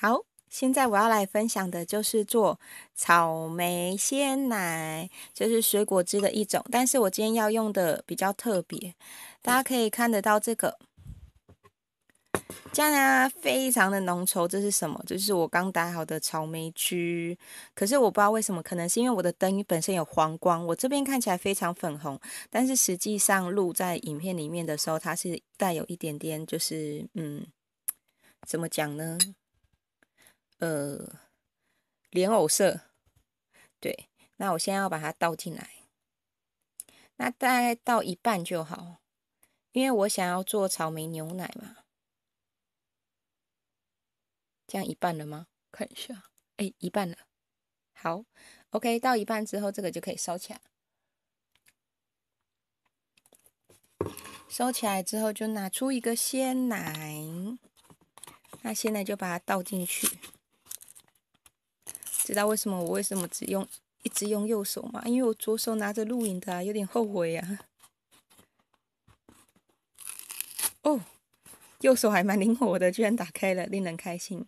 好，现在我要来分享的就是做草莓鲜奶，就是水果汁的一种。但是我今天要用的比较特别，大家可以看得到这个，加拿非常的浓稠。这是什么？就是我刚打好的草莓汁。可是我不知道为什么，可能是因为我的灯本身有黄光，我这边看起来非常粉红，但是实际上录在影片里面的时候，它是带有一点点，就是嗯，怎么讲呢？呃，莲藕色，对，那我现在要把它倒进来，那大概倒一半就好，因为我想要做草莓牛奶嘛。这样一半了吗？看一下，哎，一半了。好，OK，到一半之后，这个就可以收起来。收起来之后，就拿出一个鲜奶，那现在就把它倒进去。知道为什么我为什么只用一直用右手吗？因为我左手拿着录影的啊，有点后悔呀。哦，右手还蛮灵活的，居然打开了，令人开心。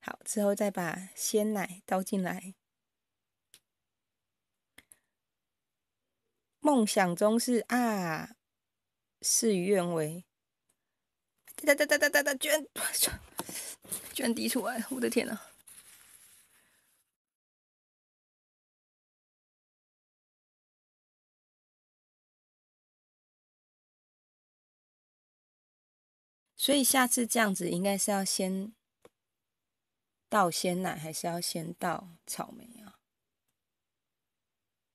好，之后再把鲜奶倒进来。梦想中是啊，事与愿违。哒哒哒哒哒哒居然 居然滴出来！我的天哪！所以下次这样子应该是要先倒鲜奶，还是要先倒草莓啊？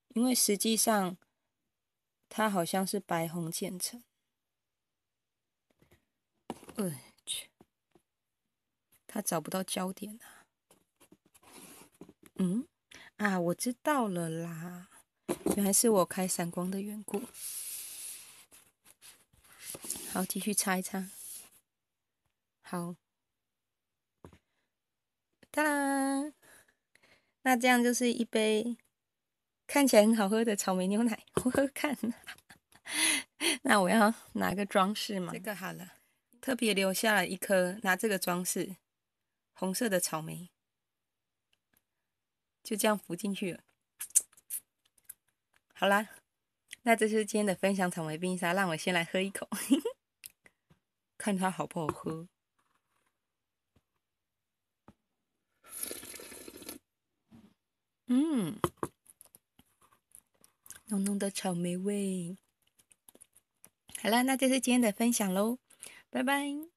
因为实际上它好像是白红渐层。我去，他找不到焦点啊！嗯，啊，我知道了啦，原来是我开闪光的缘故。好，继续擦一擦。好，哒啦！那这样就是一杯看起来很好喝的草莓牛奶。我看看，那我要拿个装饰嘛？这个好了，特别留下了一颗拿这个装饰，红色的草莓，就这样浮进去了。好啦，那这是今天的分享草莓冰沙，让我先来喝一口，看它好不好喝。嗯，浓浓的草莓味。好了，那就是今天的分享喽，拜拜。